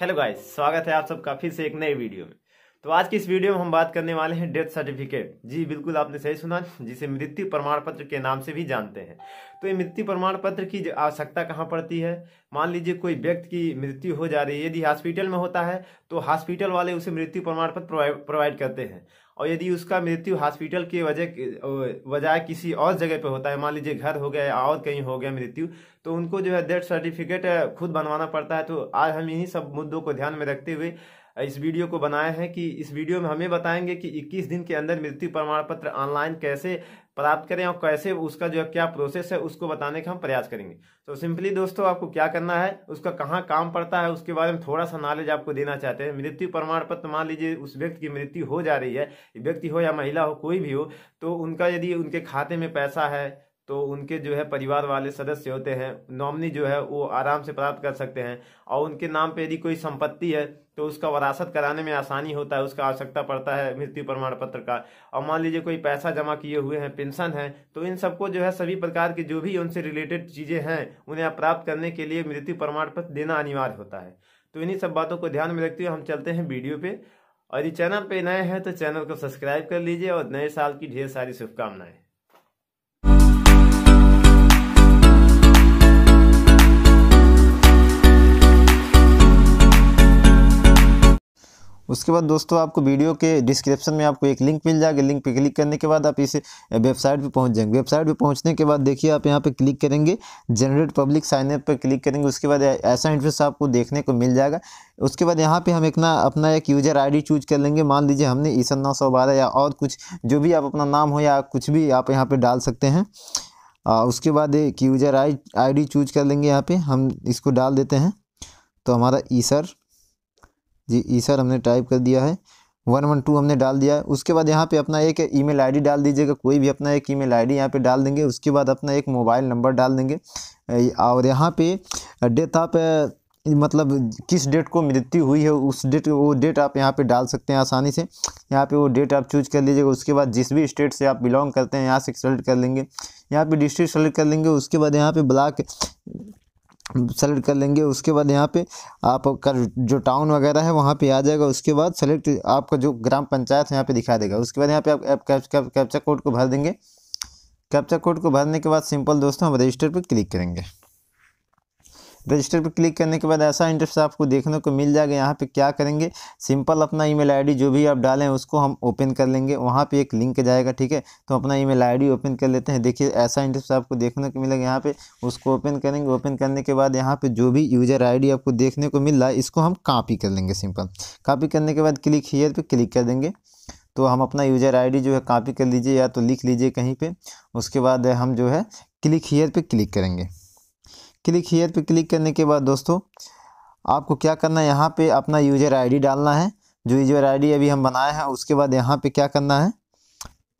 hello guys स्वागत है आप सबका फिर से एक नए वीडियो में तो आज की इस वीडियो में हम बात करने वाले हैं डेथ सर्टिफिकेट जी बिल्कुल आपने सही सुना जिसे मृत्यु प्रमाण पत्र के नाम से भी जानते हैं तो ये मृत्यु प्रमाण पत्र की आवश्यकता कहाँ पड़ती है मान लीजिए कोई व्यक्ति की मृत्यु हो जा रही है यदि हॉस्पिटल में होता है तो हॉस्पिटल वाले उसे मृत्यु प्रमाण पत्र प्रोवाइड करते हैं और यदि उसका मृत्यु हॉस्पिटल के वजह बजाय किसी और जगह पे होता है मान लीजिए घर हो गया और कहीं हो गया मृत्यु तो उनको जो है डेथ सर्टिफिकेट खुद बनवाना पड़ता है तो आज हम इन्हीं सब मुद्दों को ध्यान में रखते हुए इस वीडियो को बनाए हैं कि इस वीडियो में हमें बताएंगे कि 21 दिन के अंदर मृत्यु प्रमाण पत्र ऑनलाइन कैसे प्राप्त करें और कैसे उसका जो क्या प्रोसेस है उसको बताने का हम प्रयास करेंगे तो सिंपली दोस्तों आपको क्या करना है उसका कहाँ काम पड़ता है उसके बारे में थोड़ा सा नॉलेज आपको देना चाहते हैं मृत्यु प्रमाण पत्र मान लीजिए उस व्यक्ति की मृत्यु हो जा रही है व्यक्ति हो या महिला हो कोई भी हो तो उनका यदि उनके खाते में पैसा है तो उनके जो है परिवार वाले सदस्य होते हैं नॉमनी जो है वो आराम से प्राप्त कर सकते हैं और उनके नाम पे यदि कोई संपत्ति है तो उसका वरासत कराने में आसानी होता है उसका आवश्यकता पड़ता है मृत्यु प्रमाण पत्र का और मान लीजिए कोई पैसा जमा किए हुए हैं पेंशन है तो इन सबको जो है सभी प्रकार के जो भी उनसे रिलेटेड चीज़ें हैं उन्हें प्राप्त करने के लिए मृत्यु प्रमाण पत्र देना अनिवार्य होता है तो इन्हीं सब बातों को ध्यान में रखते हुए हम चलते हैं वीडियो पर और ये चैनल पर नए हैं तो चैनल को सब्सक्राइब कर लीजिए और नए साल की ढेर सारी शुभकामनाएं उसके बाद दोस्तों आपको वीडियो के डिस्क्रिप्शन में आपको एक लिंक मिल जाएगा लिंक पे क्लिक करने के बाद आप इस वेबसाइट पे पहुंच जाएंगे वेबसाइट पे पहुंचने के बाद देखिए आप यहाँ पे क्लिक करेंगे जनरेट पब्लिक साइनअप पर क्लिक करेंगे उसके बाद ऐसा इंटरेस्ट आपको देखने को मिल जाएगा उसके बाद यहाँ पे हम एक ना अपना एक यूज़र आईडी चूज कर लेंगे मान लीजिए हमने ईसन नौ सौ बारह या और कुछ जो भी आप अपना नाम हो या कुछ भी आप यहाँ पर डाल सकते हैं आ, उसके बाद एक यूज़र आई आई चूज कर लेंगे यहाँ पे हम इसको डाल देते हैं तो हमारा ईसर जी ई सर हमने टाइप कर दिया है वन वन टू हमने डाल दिया है उसके बाद यहाँ पे अपना एक ईमेल आईडी डाल दीजिएगा कोई भी अपना एक ईमेल आईडी यहाँ पे डाल देंगे उसके बाद अपना एक मोबाइल नंबर डाल देंगे और यहाँ पे डेट आप मतलब किस डेट को मृत्यु हुई है उस डेट वो डेट आप यहाँ पे डाल सकते हैं आसानी से यहाँ पे वो डेट आप चूज कर लीजिएगा उसके बाद जिस भी स्टेट से आप बिलोंग करते हैं यहाँ से सेलेक्ट कर लेंगे यहाँ पे डिस्ट्रिक्ट सेलेक्ट कर लेंगे उसके बाद यहाँ पे ब्लॉक सेलेक्ट कर लेंगे उसके बाद यहाँ पे आपका जो टाउन वगैरह है वहाँ पे आ जाएगा उसके बाद सेलेक्ट आपका जो ग्राम पंचायत यहाँ पे दिखा देगा उसके बाद यहाँ पे आप कैप्चा कोड को भर देंगे कैप्चा कोड को भरने के बाद सिंपल दोस्तों हम रजिस्टर पर क्लिक करेंगे रजिस्टर पर क्लिक करने के बाद ऐसा इंटरफेस आपको देखने को मिल जाएगा यहाँ पे क्या करेंगे सिंपल अपना ईमेल आईडी जो भी आप डालें उसको हम ओपन कर लेंगे वहाँ पे एक लिंक जाएगा ठीक है तो अपना ईमेल आईडी ओपन कर लेते हैं देखिए ऐसा इंटरफेस आपको देखने को मिलेगा यहाँ पे उसको ओपन करेंगे ओपन करने के बाद यहाँ पर जो भी यूजर आई आपको देखने को मिल रहा है इसको हम कापी कर लेंगे सिंपल कापी करने के बाद क्लिक हीयर पर क्लिक कर देंगे तो हम अपना यूजर आई जो है कापी कर लीजिए या तो लिख लीजिए कहीं पर उसके बाद हम जो है क्लिक हीयर पर क्लिक करेंगे क्लिक हीयर पे क्लिक करने के बाद दोस्तों आपको क्या करना है यहाँ पे अपना यूजर आईडी डालना है जो यूजर आईडी अभी हम बनाए हैं उसके बाद यहाँ पे क्या करना है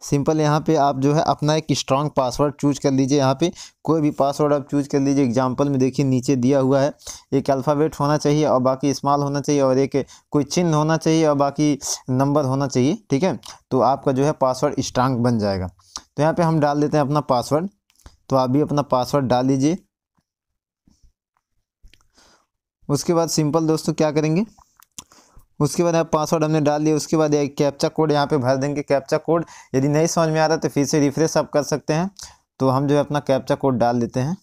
सिंपल यहाँ पे आप जो है अपना एक स्ट्रांग पासवर्ड चूज कर लीजिए यहाँ पे कोई भी पासवर्ड आप चूज कर लीजिए एग्जांपल में देखिए नीचे दिया हुआ है एक अल्फ़ाबेट होना चाहिए और बाकी इस्माल होना चाहिए और एक कोई चिन्ह होना चाहिए और बाकी नंबर होना चाहिए ठीक है तो आपका जो है पासवर्ड स्ट्रांग बन जाएगा तो यहाँ पर हम डाल देते हैं अपना पासवर्ड तो आप भी अपना पासवर्ड डाल लीजिए उसके बाद सिंपल दोस्तों क्या करेंगे उसके बाद आप पासवर्ड हमने डाल दिया उसके बाद एक कैप्चा कोड यहाँ पे भर देंगे कैप्चा कोड यदि नहीं समझ में आ रहा तो फिर से रिफ्रेश आप कर सकते हैं तो हम जो है अपना कैप्चा कोड डाल देते हैं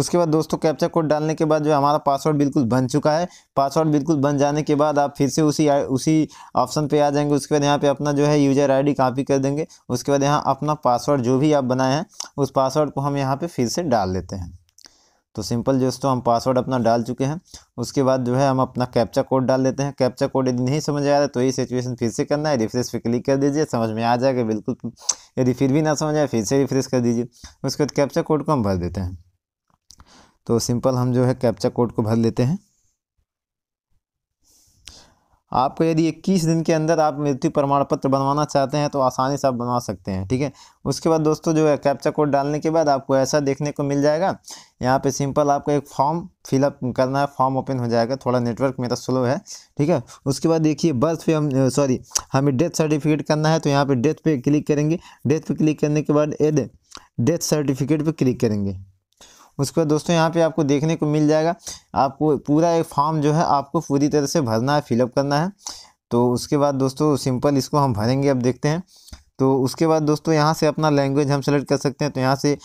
उसके बाद दोस्तों कैप्चा कोड डालने के बाद जो हमारा पासवर्ड बिल्कुल बन चुका है पासवर्ड बिल्कुल बन जाने के बाद आप फिर से उसी उसी ऑप्शन पे आ जाएंगे उसके बाद यहाँ पे अपना जो है यूजर आईडी कॉपी कर देंगे उसके बाद यहाँ अपना पासवर्ड जो भी आप बनाए हैं उस पासवर्ड को हम यहाँ पर फिर से डाल लेते हैं तो सिंपल दोस्तों हम पासवर्ड अपना डाल चुके हैं उसके बाद जो है हम अपना कैप्चा कोड डाल देते हैं कैप्चा कोड यदि नहीं समझ आ रहा है तो यही सिचुएशन फिर से करना है रिफ्रेश पे क्लिक कर दीजिए समझ में आ जाएगा बिल्कुल यदि फिर भी ना समझ आए फिर से रिफ्रेश कर दीजिए उसके बाद कैप्चा कोड को हम भर देते हैं तो सिंपल हम जो है कैप्चा कोड को भर लेते हैं आपको यदि इक्कीस दिन के अंदर आप मृत्यु प्रमाण पत्र बनवाना चाहते हैं तो आसानी से आप बनवा सकते हैं ठीक है उसके बाद दोस्तों जो है कैप्चा कोड डालने के बाद आपको ऐसा देखने को मिल जाएगा यहाँ पे सिंपल आपको एक फॉर्म फिलअप करना है फॉर्म ओपन हो जाएगा थोड़ा नेटवर्क मेरा स्लो है ठीक है उसके बाद देखिए बर्थ पे हम सॉरी हमें डेथ सर्टिफिकेट करना है तो यहाँ पर डेथ पे क्लिक करेंगे डेथ पे क्लिक करने के बाद एड डेथ सर्टिफिकेट पर क्लिक करेंगे उसके बाद दोस्तों यहाँ पे आपको देखने को मिल जाएगा आपको पूरा एक फॉर्म जो है आपको पूरी तरह से भरना है फिलअप करना है तो उसके बाद दोस्तों सिंपल इसको हम भरेंगे अब देखते हैं तो उसके बाद दोस्तों यहाँ से अपना लैंग्वेज हम सेलेक्ट कर सकते हैं तो यहाँ से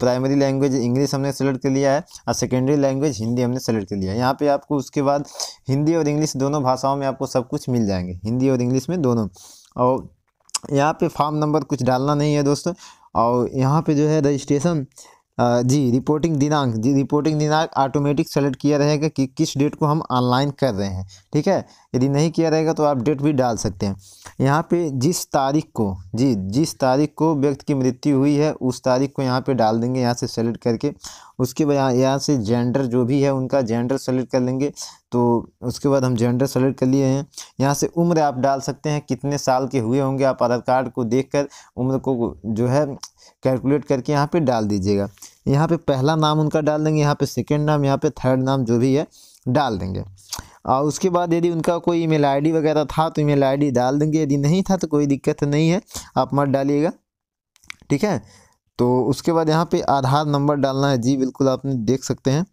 प्राइमरी लैंग्वेज इंग्लिश हमने सेलेक्ट कर लिया है और सेकेंडरी लैंग्वेज हिंदी हमने सेलेक्ट कर लिया है यहाँ पर आपको उसके बाद हिंदी और इंग्लिश दोनों भाषाओं में आपको सब कुछ मिल जाएंगे हिंदी और इंग्लिश में दोनों और यहाँ पर फॉर्म नंबर कुछ डालना नहीं है दोस्तों और यहाँ पे जो है रजिस्ट्रेशन जी रिपोर्टिंग दिनांक जी रिपोर्टिंग दिनांक ऑटोमेटिक सेलेक्ट किया रहेगा कि किस डेट को हम ऑनलाइन कर रहे हैं ठीक है यदि नहीं किया रहेगा तो आप डेट भी डाल सकते हैं यहाँ पे जिस तारीख को जी जिस तारीख को व्यक्ति की मृत्यु हुई है उस तारीख को यहाँ पे डाल देंगे यहाँ से सेलेक्ट करके उसके बाद यहाँ से जेंडर जो भी है उनका जेंडर सेलेक्ट कर लेंगे तो उसके बाद हम जेंडर सेलेक्ट कर लिए हैं यहाँ से उम्र आप डाल सकते हैं कितने साल के हुए होंगे आप आधार कार्ड को देख कर उम्र को जो है कैलकुलेट करके यहाँ पर डाल दीजिएगा यहाँ पर पहला नाम उनका डाल देंगे यहाँ पर सेकेंड नाम यहाँ पर थर्ड नाम जो भी है डाल देंगे और उसके बाद यदि उनका कोई ईमेल आईडी वगैरह था तो ईमेल आईडी डाल देंगे यदि नहीं था तो कोई दिक्कत नहीं है आप मत डालिएगा ठीक है तो उसके बाद यहाँ पे आधार नंबर डालना है जी बिल्कुल आपने देख सकते हैं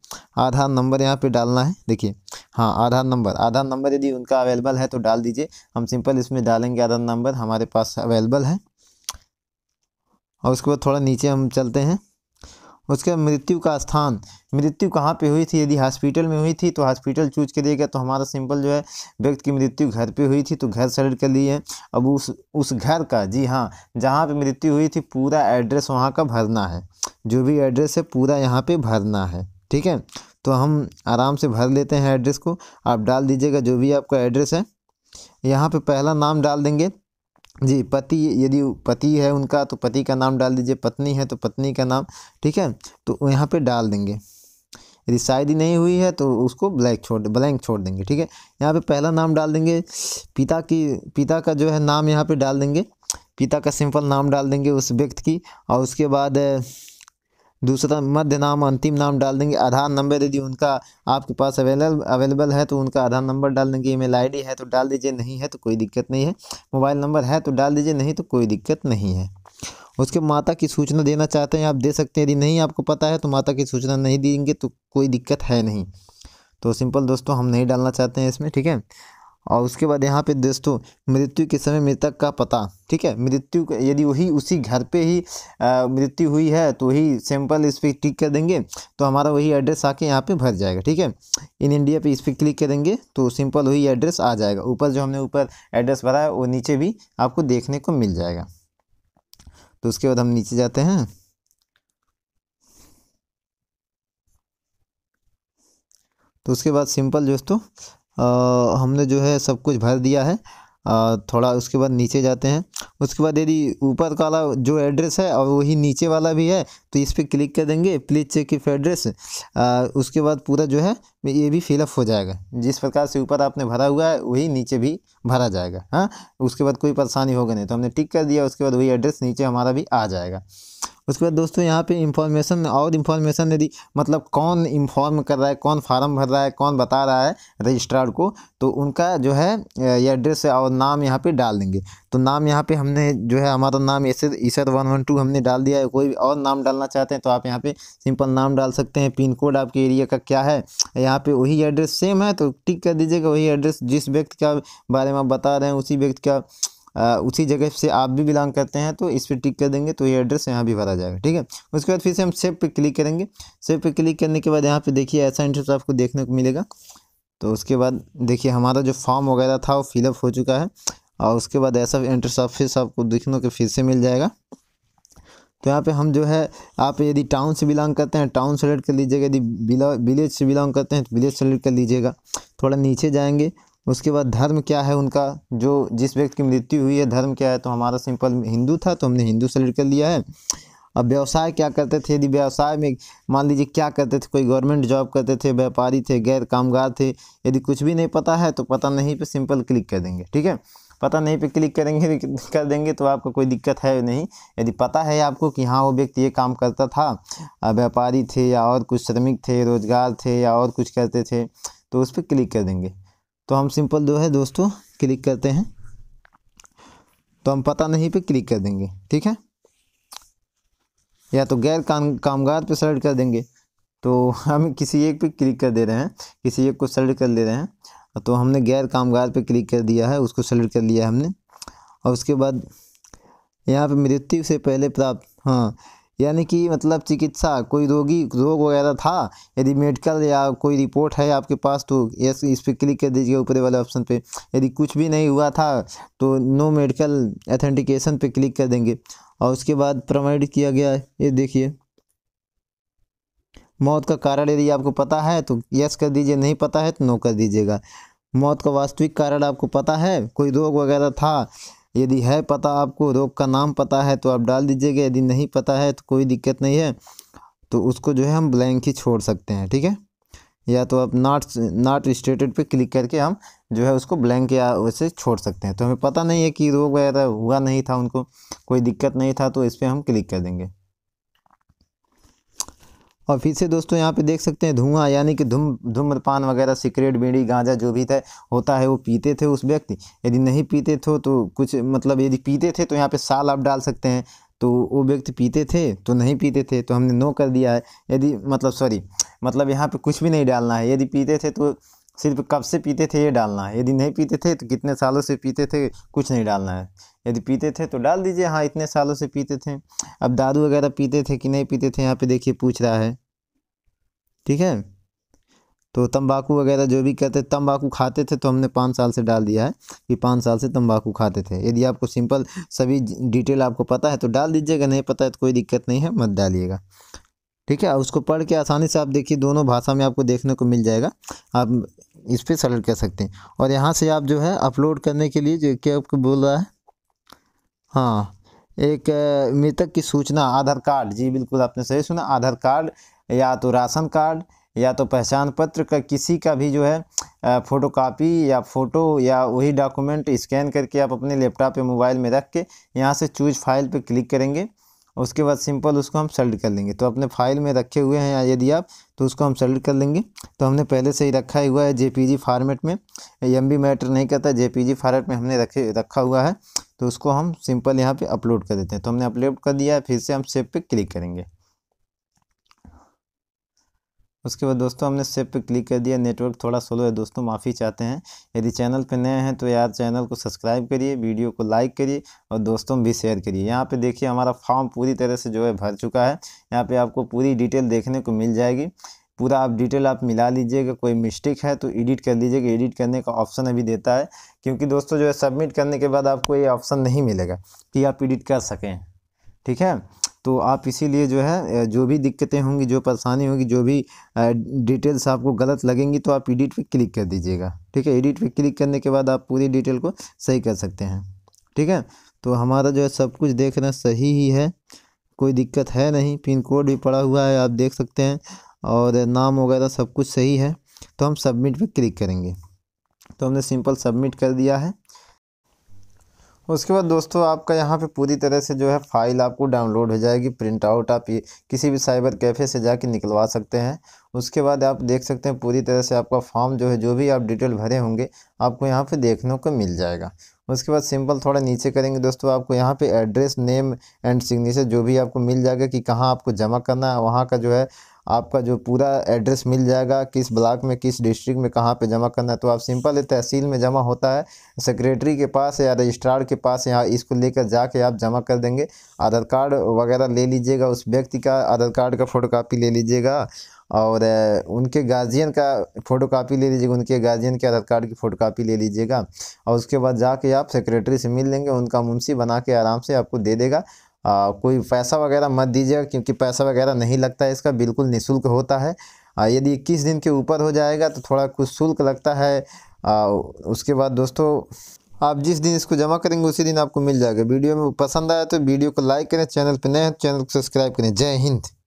आधार नंबर यहाँ पे डालना है देखिए हाँ आधार नंबर आधार नंबर यदि उनका अवेलेबल है तो डाल दीजिए हम सिंपल इसमें डालेंगे आधार नंबर हमारे पास अवेलेबल है और उसके बाद थोड़ा नीचे हम चलते हैं उसके मृत्यु का स्थान मृत्यु कहाँ पे हुई थी यदि हॉस्पिटल में हुई थी तो हॉस्पिटल चूज कर दिया गया तो हमारा सिंपल जो है व्यक्ति की मृत्यु घर पे हुई थी तो घर सेलेक्ट कर लिए अब उस उस घर का जी हाँ जहाँ पे मृत्यु हुई थी पूरा एड्रेस वहाँ का भरना है जो भी एड्रेस है पूरा यहाँ पर भरना है ठीक है तो हम आराम से भर लेते हैं एड्रेस को आप डाल दीजिएगा जो भी आपका एड्रेस है यहाँ पर पहला नाम डाल देंगे जी पति यदि पति है उनका तो पति का नाम डाल दीजिए पत्नी है तो पत्नी का नाम ठीक है तो यहाँ पे डाल देंगे यदि शायदी नहीं हुई है तो उसको ब्लैक छोड़ ब्लैंक छोड़ देंगे ठीक है यहाँ पे पहला नाम डाल देंगे पिता की पिता का जो है नाम यहाँ पे डाल देंगे पिता का सिंपल नाम डाल देंगे उस व्यक्ति की और उसके बाद दूसरा मध्य नाम अंतिम नाम डाल देंगे आधार नंबर यदि उनका आपके पास अवेलेबल अवेलेबल है तो उनका आधार नंबर डाल देंगे ईमेल आईडी है तो डाल दीजिए नहीं है तो कोई दिक्कत नहीं है मोबाइल नंबर है तो डाल दीजिए नहीं तो कोई दिक्कत नहीं है उसके माता की सूचना देना चाहते हैं आप दे सकते हैं यदि नहीं आपको पता है तो माता की सूचना नहीं देंगे तो कोई दिक्कत है नहीं तो सिंपल दोस्तों हम नहीं डालना चाहते हैं इसमें ठीक है और उसके बाद यहाँ पे दोस्तों मृत्यु के समय मृतक का पता ठीक है मृत्यु यदि वही उसी घर पे ही मृत्यु हुई है तो वही सैंपल इस पर क्लिक कर देंगे तो हमारा वही एड्रेस आके यहाँ पे भर जाएगा ठीक है इन इंडिया पे इस पर क्लिक करेंगे तो सिंपल वही एड्रेस आ जाएगा ऊपर जो हमने ऊपर एड्रेस भरा है वो नीचे भी आपको देखने को मिल जाएगा तो उसके बाद हम नीचे जाते हैं तो उसके बाद सिंपल दोस्तों आ, हमने जो है सब कुछ भर दिया है आ, थोड़ा उसके बाद नीचे जाते हैं उसके बाद यदि ऊपर वाला जो एड्रेस है और वही नीचे वाला भी है तो इस पर क्लिक कर देंगे प्लीज चेक इफ एड्रेस उसके बाद पूरा जो है ये भी फिलअप हो जाएगा जिस प्रकार से ऊपर आपने भरा हुआ है वही नीचे भी भरा जाएगा हाँ उसके बाद कोई परेशानी होगा नहीं तो हमने टिक कर दिया उसके बाद वही एड्रेस नीचे हमारा भी आ जाएगा उसके बाद दोस्तों यहाँ पे इंफॉर्मेशन और इन्फॉर्मेशन यदि मतलब कौन इन्फॉर्म कर रहा है कौन फार्म भर रहा है कौन बता रहा है रजिस्ट्रार को तो उनका जो है ये एड्रेस और नाम यहाँ पे डाल देंगे तो नाम यहाँ पे हमने जो है हमारा नाम ऐसे ईसर वन वन टू हमने डाल दिया है कोई और नाम डालना चाहते हैं तो आप यहाँ पर सिंपल नाम डाल सकते हैं पिन कोड आपके एरिया का क्या है यहाँ पर वही एड्रेस सेम है तो टिक कर दीजिएगा वही एड्रेस जिस व्यक्ति का बारे में आप बता रहे हैं उसी व्यक्ति का आ, उसी जगह से आप भी बिलोंग करते हैं तो इस पर टिक कर देंगे तो ये एड्रेस यहाँ भी भरा जाएगा ठीक है उसके बाद फिर से हम सेव पे क्लिक करेंगे सेव पे क्लिक करने के बाद यहाँ पे देखिए ऐसा इंटरेस्ट आपको देखने को मिलेगा तो उसके बाद देखिए हमारा जो फॉर्म वगैरह था वो फिलअप हो चुका है और उसके बाद ऐसा इंटरव्यू ऑफिस आपको देखने को फिर से मिल जाएगा तो यहाँ पे हम जो है आप यदि टाउन से बिलोंग करते हैं टाउन सेलेक्ट कर लीजिएगा यदि विलेज से बिलोंग करते हैं तो विलेज सेलेक्ट कर लीजिएगा थोड़ा नीचे जाएंगे उसके बाद धर्म क्या है उनका जो जिस व्यक्ति की मृत्यु हुई है धर्म क्या है तो हमारा सिंपल हिंदू था तो हमने हिंदू सेलेक्ट कर लिया है अब व्यवसाय क्या करते थे यदि व्यवसाय में मान लीजिए क्या करते थे कोई गवर्नमेंट जॉब करते थे व्यापारी थे गैर कामगार थे यदि कुछ भी नहीं पता है तो पता नहीं पे सिंपल क्लिक कर देंगे ठीक है पता नहीं पे क्लिक करेंगे कर देंगे तो आपको कोई दिक्कत है नहीं यदि पता है आपको कि हाँ वो व्यक्ति ये काम करता था व्यापारी थे या और कुछ श्रमिक थे रोजगार थे या और कुछ करते थे तो उस पर क्लिक कर देंगे तो हम सिंपल जो है दोस्तों क्लिक करते हैं तो हम पता नहीं पे क्लिक कर देंगे ठीक है या तो गैर काम कामगार पे सेलेक्ट कर देंगे तो हम किसी एक पे क्लिक कर दे रहे हैं किसी एक को सेलेक्ट कर ले रहे हैं तो हमने गैर कामगार पे क्लिक कर दिया है उसको सेलेक्ट कर लिया है हमने और उसके बाद यहाँ पे मृत्यु से पहले प्राप्त हाँ यानी कि मतलब चिकित्सा कोई रोगी रोग वगैरह था यदि मेडिकल या कोई रिपोर्ट है आपके पास तो यस इस पर क्लिक कर दीजिए ऊपर वाले ऑप्शन पे यदि कुछ भी नहीं हुआ था तो नो मेडिकल अथेंटिकेशन पे क्लिक कर देंगे और उसके बाद प्रमाणित किया गया ये देखिए मौत का कारण यदि आपको पता है तो यस कर दीजिए नहीं पता है तो नो कर दीजिएगा मौत का वास्तविक कारण आपको पता है कोई रोग वगैरह था यदि है पता आपको रोग का नाम पता है तो आप डाल दीजिएगा यदि नहीं पता है तो कोई दिक्कत नहीं है तो उसको जो है हम ब्लैंक ही छोड़ सकते हैं ठीक है या तो आप नॉट नॉट स्टेटेड पे क्लिक करके हम जो है उसको ब्लैंक या उसे छोड़ सकते हैं तो हमें पता नहीं है कि रोग वगैरह हुआ नहीं था उनको कोई दिक्कत नहीं था तो इस पर हम क्लिक कर देंगे और फिर से दोस्तों यहाँ पे देख सकते हैं धुआं यानी कि धूम धूम्रपान वगैरह सिगरेट बीड़ी गांजा जो भी था होता है वो पीते थे उस व्यक्ति यदि नहीं पीते थे तो कुछ मतलब यदि पीते थे तो यहाँ पे साल आप डाल सकते हैं तो वो व्यक्ति पीते थे तो नहीं पीते थे तो हमने नो कर दिया है यदि मतलब सॉरी मतलब यहाँ पर कुछ भी नहीं डालना है यदि पीते थे तो सिर्फ कब से पीते थे ये डालना है यदि नहीं पीते थे तो कितने सालों से पीते थे कुछ नहीं डालना है यदि पीते थे तो डाल दीजिए हाँ इतने सालों से पीते थे अब दारू वगैरह पीते थे कि नहीं पीते थे यहाँ पे देखिए पूछ रहा है ठीक है तो तंबाकू वगैरह जो भी कहते तंबाकू खाते थे तो हमने पाँच साल से डाल दिया है कि पाँच साल से तंबाकू खाते थे यदि आपको सिंपल सभी डिटेल आपको पता है तो डाल दीजिएगा नहीं पता है तो कोई दिक्कत नहीं है मत डालिएगा ठीक है उसको पढ़ के आसानी से आप देखिए दोनों भाषा में आपको देखने को मिल जाएगा आप इस पर सेलेक्ट कर सकते हैं और यहाँ से आप जो है अपलोड करने के लिए जो क्या आपको बोल रहा है हाँ एक मृतक की सूचना आधार कार्ड जी बिल्कुल आपने सही सुना आधार कार्ड या तो राशन कार्ड या तो पहचान पत्र का किसी का भी जो है फ़ोटोकॉपी या फ़ोटो या वही डॉक्यूमेंट स्कैन करके आप अपने लैपटॉप या मोबाइल में रख के यहाँ से चूज फाइल पर क्लिक करेंगे उसके बाद सिंपल उसको हम सेल्ड कर लेंगे तो अपने फाइल में रखे हुए हैं यदि आप तो उसको हम सेल्ड कर लेंगे तो हमने पहले से ही रखा हुआ है जेपीजी फॉर्मेट में एम मैटर नहीं करता जेपीजी फॉर्मेट में हमने रखे रखा हुआ है तो उसको हम सिंपल यहाँ पर अपलोड कर देते हैं तो हमने अपलोड कर दिया है फिर से हम सेव पर क्लिक करेंगे उसके बाद दोस्तों हमने सेव पे क्लिक कर दिया नेटवर्क थोड़ा स्लो है दोस्तों माफ़ी चाहते हैं यदि चैनल पे नए हैं तो यार चैनल को सब्सक्राइब करिए वीडियो को लाइक करिए और दोस्तों भी शेयर करिए यहाँ पे देखिए हमारा फॉर्म पूरी तरह से जो है भर चुका है यहाँ पे आपको पूरी डिटेल देखने को मिल जाएगी पूरा आप डिटेल आप मिला लीजिएगा कोई मिस्टेक है तो एडिट कर लीजिएगा एडिट करने का ऑप्शन अभी देता है क्योंकि दोस्तों जो है सबमिट करने के बाद आपको ये ऑप्शन नहीं मिलेगा कि आप एडिट कर सकें ठीक है तो आप इसीलिए जो है जो भी दिक्कतें होंगी जो परेशानी होगी जो भी डिटेल्स आपको गलत लगेंगी तो आप एडिट पे क्लिक कर दीजिएगा ठीक है एडिट पे क्लिक करने के बाद आप पूरी डिटेल को सही कर सकते हैं ठीक है तो हमारा जो है सब कुछ देखना सही ही है कोई दिक्कत है नहीं पिन कोड भी पड़ा हुआ है आप देख सकते हैं और नाम वगैरह सब कुछ सही है तो हम सबमिट पर क्लिक करेंगे तो हमने सिंपल सबमिट कर दिया है उसके बाद दोस्तों आपका यहाँ पे पूरी तरह से जो है फ़ाइल आपको डाउनलोड हो जाएगी प्रिंट आउट आप ये किसी भी साइबर कैफ़े से जाके निकलवा सकते हैं उसके बाद आप देख सकते हैं पूरी तरह से आपका फॉर्म जो है जो भी आप डिटेल भरे होंगे आपको यहाँ पे देखने को मिल जाएगा उसके बाद सिंपल थोड़ा नीचे करेंगे दोस्तों आपको यहाँ पर एड्रेस नेम एंड सिग्नेचर जो भी आपको मिल जाएगा कि कहाँ आपको जमा करना है वहाँ का जो है आपका जो पूरा एड्रेस मिल जाएगा किस ब्लॉक में किस डिस्ट्रिक्ट में कहाँ पे जमा करना है तो आप सिंपल तहसील में जमा होता है सेक्रेटरी के पास या रजिस्ट्रार के पास यहाँ इसको लेकर जाके आप जमा कर देंगे आधार कार्ड वगैरह ले लीजिएगा उस व्यक्ति का आधार कार्ड का कापी ले लीजिएगा और उनके गार्जियन का कापी ले लीजिएगा उनके गार्जियन के आधार कार्ड की कापी ले लीजिएगा और उसके बाद जाके आप सेक्रेटरी से मिल लेंगे उनका मुंशी बना के आराम से आपको दे देगा आ, कोई पैसा वगैरह मत दीजिएगा क्योंकि पैसा वगैरह नहीं लगता है इसका बिल्कुल निःशुल्क होता है आ, यदि इक्कीस दिन के ऊपर हो जाएगा तो थोड़ा कुछ शुल्क लगता है आ, उसके बाद दोस्तों आप जिस दिन इसको जमा करेंगे उसी दिन आपको मिल जाएगा वीडियो में पसंद आया तो वीडियो को लाइक करें चैनल पर नए तो चैनल को सब्सक्राइब करें जय हिंद